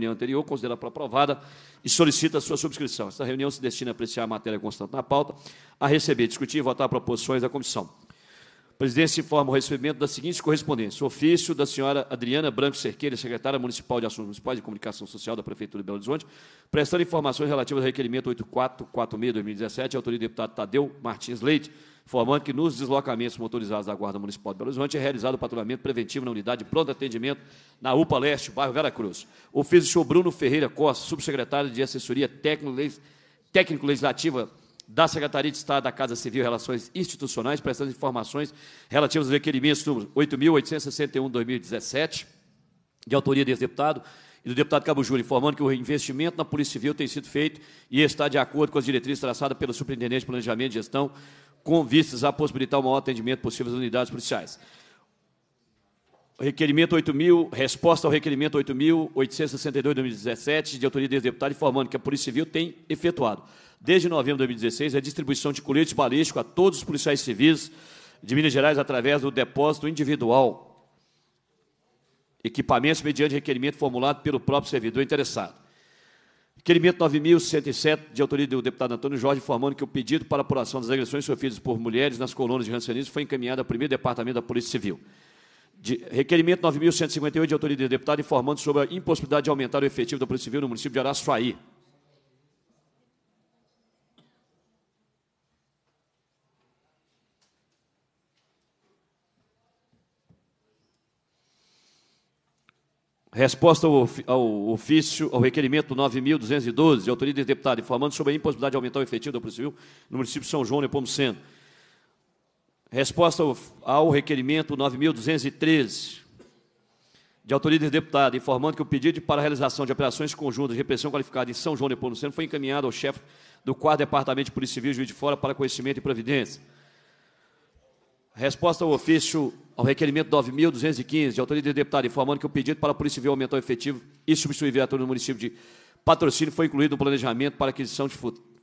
opinião anterior, considera para aprovada e solicita a sua subscrição. Esta reunião se destina a apreciar a matéria constante na pauta, a receber, discutir e votar proposições da comissão. Presidente informa o recebimento da seguinte correspondência: ofício da senhora Adriana Branco Cerqueira, secretária municipal de Assuntos Municipais e Comunicação Social da Prefeitura de Belo Horizonte, prestando informações relativas ao requerimento 8446-2017, autoria do deputado Tadeu Martins Leite, informando que nos deslocamentos motorizados da Guarda Municipal de Belo Horizonte é realizado o patrulhamento preventivo na unidade de pronto atendimento na UPA Leste, bairro Vera Cruz. Ofício do senhor Bruno Ferreira Costa, subsecretário de Assessoria Técnico-Legislativa da Secretaria de Estado da Casa Civil Relações Institucionais, prestando informações relativas ao requerimento 8.861-2017, de autoria desse deputado e do deputado Cabo Júlio, informando que o investimento na Polícia Civil tem sido feito e está de acordo com as diretrizes traçadas pelo Superintendente de Planejamento e Gestão, com vistas a possibilitar o maior atendimento possível às unidades policiais. Requerimento 8.000, resposta ao requerimento 8.862-2017, de autoria desse deputado, informando que a Polícia Civil tem efetuado desde novembro de 2016, a é distribuição de coletes balísticos a todos os policiais civis de Minas Gerais através do depósito individual. Equipamentos mediante requerimento formulado pelo próprio servidor interessado. Requerimento 9.107, de autoria do deputado Antônio Jorge, informando que o pedido para apuração das agressões sofridas por mulheres nas colônias de rancionismo foi encaminhado ao primeiro departamento da Polícia Civil. De, requerimento 9.158, de autoria do deputado, informando sobre a impossibilidade de aumentar o efetivo da Polícia Civil no município de Araçuaí. Resposta ao, ao ofício, ao requerimento 9.212, de autoridade de deputado, informando sobre a impossibilidade de aumentar o efetivo da Polícia Civil no município de São João, Nepomuceno. Resposta ao, ao requerimento 9.213, de autoridade de deputado, informando que o pedido para a realização de operações conjuntas de repressão qualificada em São João, Nepomuceno, foi encaminhado ao chefe do 4 Departamento de Polícia Civil, Juiz de Fora, para conhecimento e providência. Resposta ao ofício ao requerimento 9.215, de autoria do deputado, informando que o pedido para a Polícia Civil aumentar o efetivo e substituir viatura no município de Patrocínio foi incluído no planejamento para aquisição de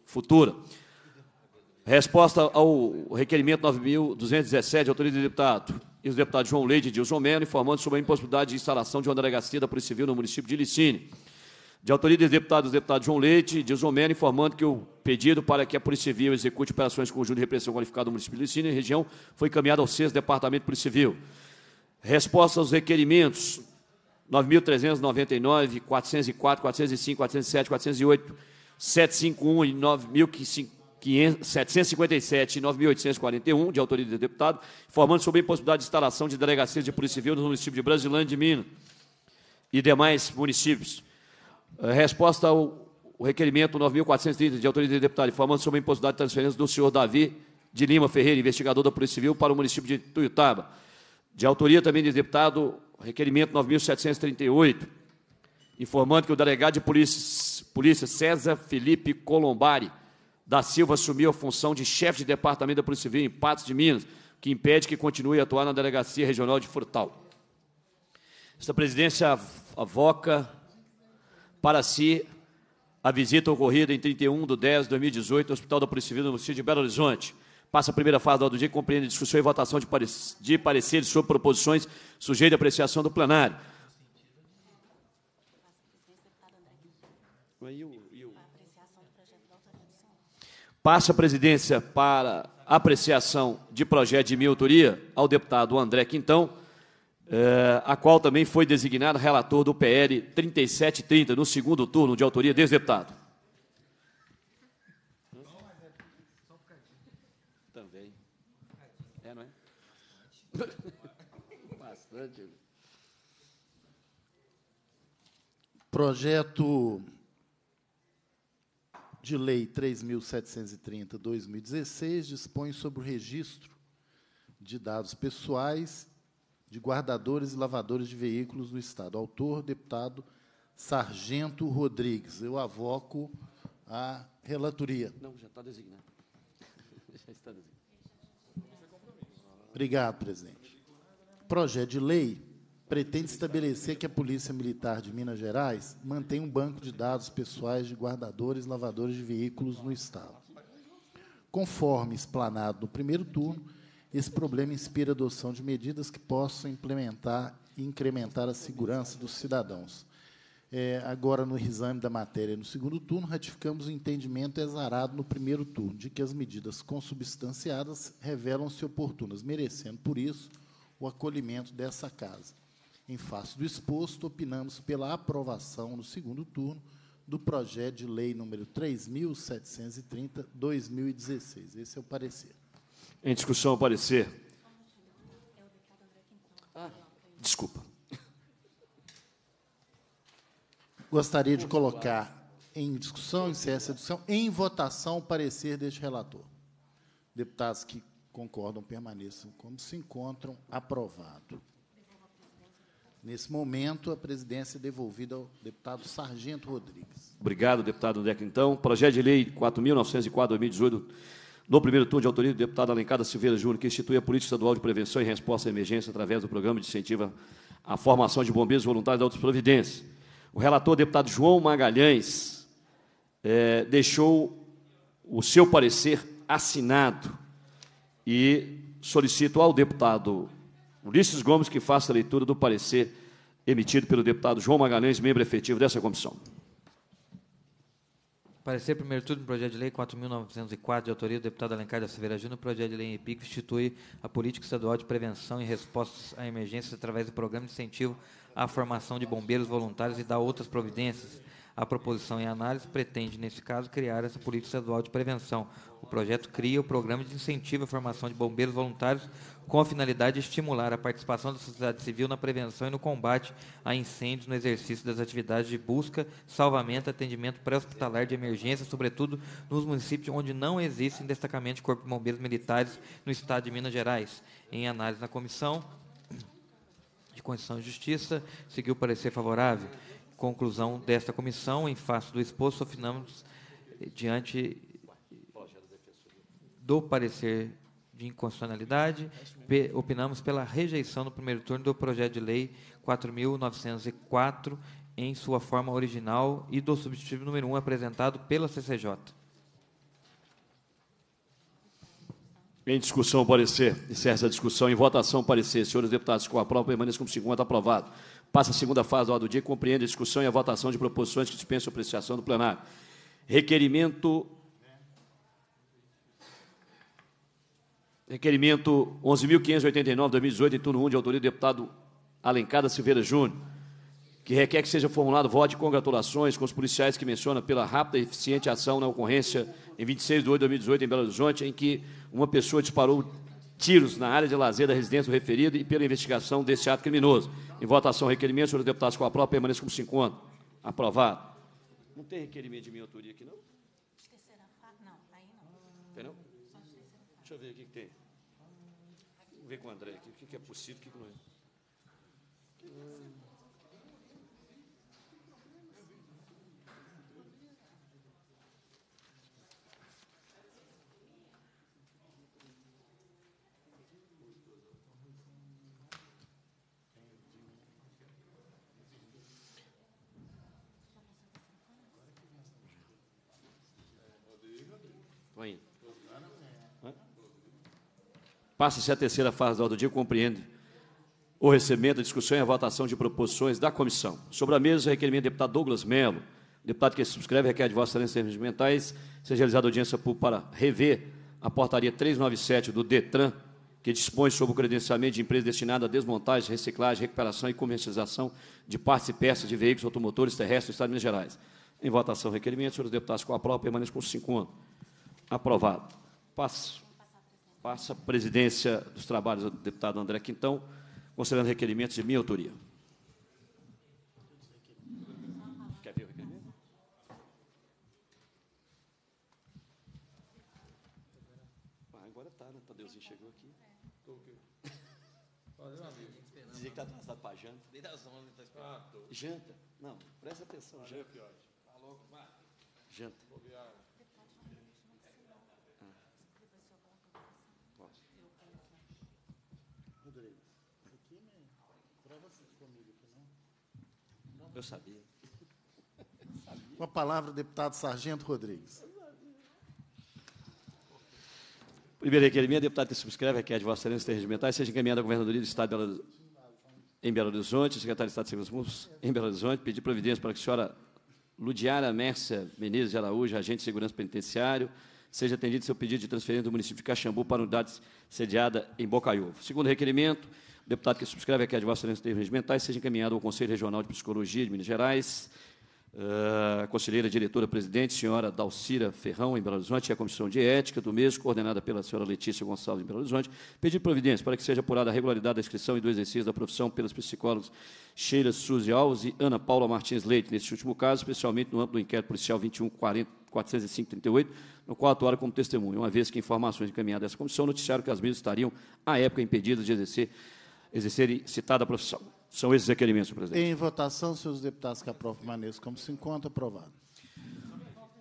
futura. Resposta ao requerimento 9.217, de autoria do deputado e os deputados João Leite e Dilson Melo, informando sobre a impossibilidade de instalação de uma delegacia da Polícia Civil no município de Licínio de autoria dos deputados, deputado João Leite, de Zomero, informando que o pedido para que a Polícia Civil execute operações conjunto de repressão qualificada no município de Licínio e região foi encaminhado ao 6 Departamento de Polícia Civil. Resposta aos requerimentos 9.399, 404, 405, 407, 408, 751 e 9.757 e 9.841, de autoria do deputado, informando sobre a impossibilidade de instalação de delegacias de Polícia Civil no município de Brasilândia de Minas e demais municípios eh, resposta ao requerimento 9.430 de autoria do deputado, informando sobre a impossibilidade de transferência do senhor Davi de Lima Ferreira, investigador da Polícia Civil, para o município de Tuiutaba. De autoria também do deputado, requerimento 9.738, informando que o delegado de polícia, polícia César Felipe Colombari da Silva assumiu a função de chefe de departamento da Polícia Civil em Patos de Minas, que impede que continue a atuar na Delegacia Regional de Frutal. Esta presidência avoca para si a visita ocorrida em 31 de 10 de 2018 no Hospital da Polícia Civil no município de Belo Horizonte. Passa a primeira fase do ordem do dia compreendendo compreende discussão e votação de, parec de pareceres sobre proposições sujeito à apreciação do plenário. Passa a presidência para apreciação de projeto de minha autoria ao deputado André Quintão eh, a qual também foi designado relator do PL 3730, no segundo turno, de autoria desse deputado. Também. É, não é? Bastante. Projeto de Lei 3.730, 2016, dispõe sobre o registro de dados pessoais de guardadores e lavadores de veículos no Estado. Autor, deputado Sargento Rodrigues. Eu avoco a relatoria. Não, já está designado. Já está designado. Obrigado, presidente. O projeto de lei pretende estabelecer que a Polícia Militar de Minas Gerais mantém um banco de dados pessoais de guardadores e lavadores de veículos no Estado. Conforme explanado no primeiro turno, esse problema inspira a adoção de medidas que possam implementar e incrementar a segurança dos cidadãos. É, agora, no exame da matéria no segundo turno, ratificamos o entendimento exarado no primeiro turno, de que as medidas consubstanciadas revelam-se oportunas, merecendo, por isso, o acolhimento dessa Casa. Em face do exposto, opinamos pela aprovação no segundo turno do projeto de lei número 3.730, 2016. Esse é o parecer em discussão aparecer. parecer. desculpa. Gostaria de colocar em discussão, encerra essa discussão, em votação o parecer deste relator. Deputados que concordam permaneçam como se encontram, aprovado. Nesse momento, a presidência é devolvida ao deputado Sargento Rodrigues. Obrigado, deputado Deca. Então, projeto de lei 4.904-2018 no primeiro turno de autoria do deputado Alencada Silveira Júnior, que institui a política estadual de prevenção e resposta à emergência através do programa de incentivo à formação de bombeiros voluntários da Autos Providências. O relator, deputado João Magalhães, é, deixou o seu parecer assinado e solicito ao deputado Ulisses Gomes que faça a leitura do parecer emitido pelo deputado João Magalhães, membro efetivo dessa comissão. Parecer primeiro turno do projeto de lei 4.904, de autoria do deputado Alencar da Silveira Júnior, projeto de lei em que institui a política estadual de prevenção e respostas a emergências através do programa de incentivo à formação de bombeiros voluntários e dá outras providências. A proposição em análise pretende, nesse caso, criar essa política estadual de prevenção, o projeto cria o Programa de Incentivo à Formação de Bombeiros Voluntários com a finalidade de estimular a participação da sociedade civil na prevenção e no combate a incêndios no exercício das atividades de busca, salvamento, atendimento pré-hospitalar de emergência, sobretudo nos municípios onde não existem destacamentos de corpo de bombeiros militares no estado de Minas Gerais. Em análise na comissão de Constituição e Justiça, seguiu parecer favorável. Conclusão desta comissão, em face do exposto, sofinamos diante do parecer de inconstitucionalidade, opinamos pela rejeição no primeiro turno do projeto de lei 4.904 em sua forma original e do substitutivo número 1 apresentado pela CCJ. Em discussão, parecer. Encerra essa discussão. Em votação, parecer. Senhores deputados, com a prova, permaneça como segundo. Aprovado. Passa a segunda fase da ordem do dia compreende a discussão e a votação de proposições que dispensam apreciação do plenário. Requerimento Requerimento 11.589, 2018, em turno 1, de autoria do deputado Alencada Silveira Júnior, que requer que seja formulado voto de congratulações com os policiais que menciona pela rápida e eficiente ação na ocorrência em 26 de 8 de 2018, em Belo Horizonte, em que uma pessoa disparou tiros na área de lazer da residência do referido e pela investigação desse ato criminoso. Em votação, requerimento, senhores deputados com a prova, permaneça como se encontra. Aprovado. Não tem requerimento de minha autoria aqui, não? Não, aí não. Tem não? Deixa eu ver o que, que tem. Vamos ver com o André aqui, o que, que é possível, o que, que não é. Hum. Passa-se a terceira fase da ordem do dia, compreende o recebimento, a discussão e a votação de proposições da comissão. Sobre a mesa, requerimento do deputado Douglas Mello, Deputado que subscreve requer de Vossa Excelência Serviços Mentais, seja realizada audiência pública para rever a portaria 397 do DETRAN, que dispõe sobre o credenciamento de empresas destinadas à desmontagem, reciclagem, recuperação e comercialização de partes e peças de veículos automotores terrestres do Estado de Minas Gerais. Em votação, requerimento, senhores deputados, com a prova, permanece por cinco anos. Aprovado. Passo Passa a presidência dos trabalhos do deputado André Quintão, considerando requerimentos de minha autoria. Quer ver o requerimento? Ah, agora está, né? Tadeuzinho chegou aqui. Estou o quê? Dizia que está atrasado para a janta. Desde as 11 está esperando. Ah, janta? Não, presta atenção, é janta. Tá janta. comigo Eu sabia. Com a palavra, deputado Sargento Rodrigues. Primeiro requerimento, deputado que subscreve, requer de Vossa Excelência regimentais, seja encaminhada à Governadoria do Estado de Belo em Belo Horizonte, secretário de Estado de Segurança Pública em Belo Horizonte, pedir providência para que a senhora Ludiara Mércia Menezes de Araújo, agente de segurança penitenciário, seja atendido seu pedido de transferência do município de Caxambu para a unidade sediada em Bocaiúva. Segundo requerimento, o deputado que subscreve aqui a de Vossa Excelência seja encaminhado ao Conselho Regional de Psicologia de Minas Gerais, ah, a conselheira diretora-presidente, senhora Dalcira Ferrão, em Belo Horizonte, e a Comissão de Ética do mesmo, coordenada pela senhora Letícia Gonçalves, em Belo Horizonte, pedir providência para que seja apurada a regularidade da inscrição e do exercício da profissão pelos psicólogos Sheila Suzy Alves e Ana Paula Martins Leite, neste último caso, especialmente no âmbito do inquérito policial 2140 405-38, no qual atuaram como testemunha, uma vez que informações encaminhadas à comissão noticiaram que as mesmas estariam, à época, impedidas de exercer, exercer citada profissão. São esses requerimentos, senhor presidente. Em votação, senhores deputados que aprovam, permaneçam como se encontra aprovado.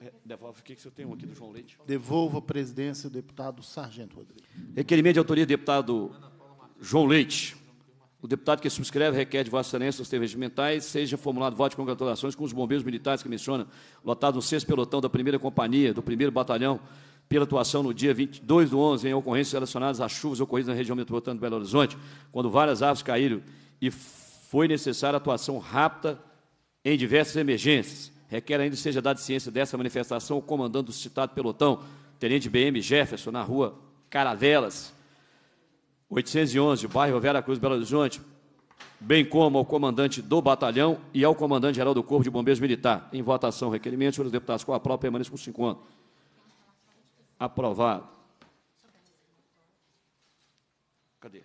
É, o que, que eu tenho aqui do João Leite. Devolvo a presidência, deputado Sargento Rodrigues. Requerimento de autoria, deputado João Leite. O deputado que subscreve requer de Vossa Excelência os termos mentais seja formulado voto de congratulações com os bombeiros militares que menciona, lotado no 6 pelotão da 1 Companhia, do 1 Batalhão, pela atuação no dia 22 do 11 em ocorrências relacionadas às chuvas ocorridas na região metropolitana de Belo Horizonte, quando várias árvores caíram e foi necessária atuação rápida em diversas emergências. Requer ainda seja dada ciência dessa manifestação o comandante do citado pelotão, Tenente BM Jefferson, na rua Caravelas, 811, bairro Vera Cruz, Belo Horizonte, bem como ao comandante do batalhão e ao comandante-geral do Corpo de Bombeiros Militar. Em votação, requerimento, senhores deputados, com a própria permaneça por cinco anos. Aprovado. Cadê? É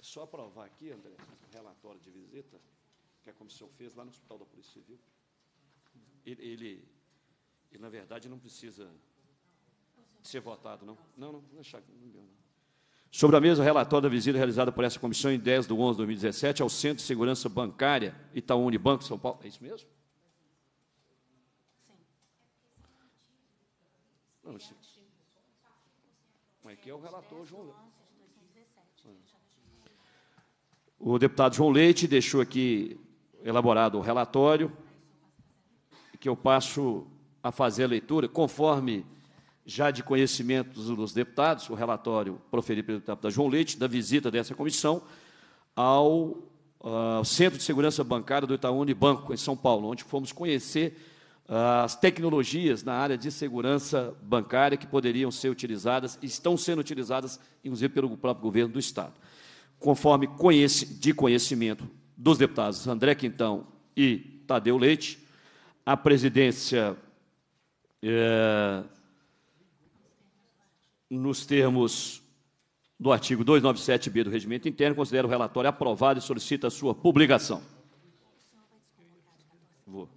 só aprovar aqui, André, relatório de visita que a comissão fez lá no Hospital da Polícia Civil. Ele, ele, ele na verdade, não precisa ser votado, não? Não, não, deixar, não deu, não. Sobre a mesa, o relatório da visita realizada por essa comissão em 10 de 11 de 2017 ao Centro de Segurança Bancária Itaú Unibanco, São Paulo. É isso mesmo? Não, esse... Mas aqui é o relator João Leite. O deputado João Leite deixou aqui elaborado o relatório, que eu passo a fazer a leitura, conforme já de conhecimento dos deputados, o relatório proferido pelo deputado João Leite, da visita dessa comissão ao uh, Centro de Segurança Bancária do Itaú banco em São Paulo, onde fomos conhecer uh, as tecnologias na área de segurança bancária que poderiam ser utilizadas, estão sendo utilizadas, inclusive, pelo próprio governo do Estado. Conforme conhece, de conhecimento dos deputados André Quintão e Tadeu Leite, a presidência... Uh, nos termos do artigo 297B do Regimento Interno, considera o relatório aprovado e solicita a sua publicação. Vou.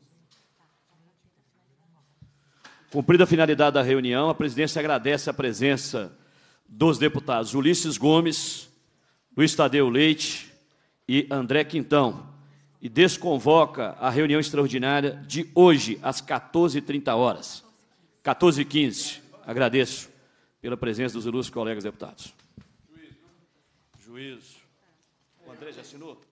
Cumprida a finalidade da reunião, a presidência agradece a presença dos deputados Ulisses Gomes, Luiz Tadeu Leite e André Quintão e desconvoca a reunião extraordinária de hoje, às 14h30 horas. 14h15. Agradeço pela presença dos ilustres colegas deputados. Juízo. Juízo. O André já assinou?